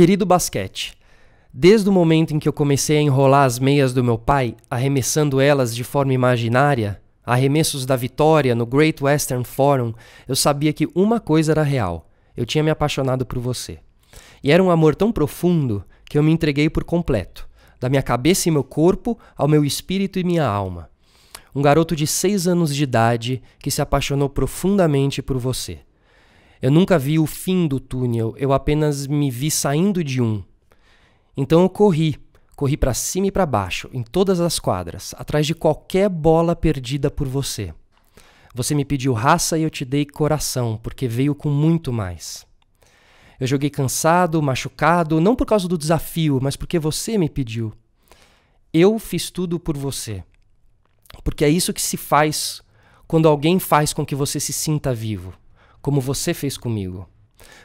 Querido basquete, desde o momento em que eu comecei a enrolar as meias do meu pai, arremessando elas de forma imaginária, arremessos da vitória no Great Western Forum, eu sabia que uma coisa era real: eu tinha me apaixonado por você. E era um amor tão profundo que eu me entreguei por completo, da minha cabeça e meu corpo ao meu espírito e minha alma. Um garoto de seis anos de idade que se apaixonou profundamente por você. Eu nunca vi o fim do túnel, eu apenas me vi saindo de um. Então eu corri, corri para cima e para baixo, em todas as quadras, atrás de qualquer bola perdida por você. Você me pediu raça e eu te dei coração, porque veio com muito mais. Eu joguei cansado, machucado, não por causa do desafio, mas porque você me pediu. Eu fiz tudo por você. Porque é isso que se faz quando alguém faz com que você se sinta vivo como você fez comigo.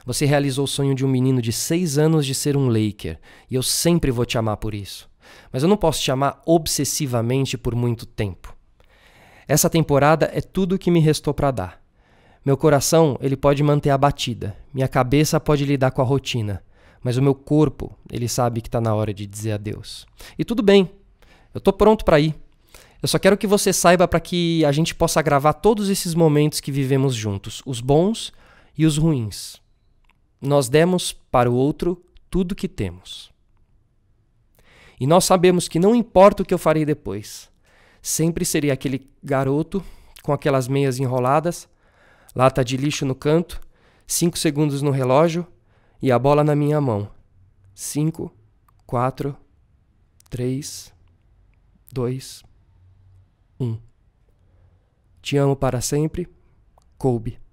Você realizou o sonho de um menino de seis anos de ser um Laker, e eu sempre vou te amar por isso. Mas eu não posso te amar obsessivamente por muito tempo. Essa temporada é tudo o que me restou para dar. Meu coração, ele pode manter a batida, minha cabeça pode lidar com a rotina, mas o meu corpo, ele sabe que está na hora de dizer adeus. E tudo bem, eu estou pronto para ir. Eu só quero que você saiba para que a gente possa gravar todos esses momentos que vivemos juntos, os bons e os ruins. Nós demos para o outro tudo que temos. E nós sabemos que não importa o que eu farei depois, sempre serei aquele garoto com aquelas meias enroladas, lata de lixo no canto, cinco segundos no relógio e a bola na minha mão. Cinco, quatro, três, dois. 1. Te amo para sempre, Kobe.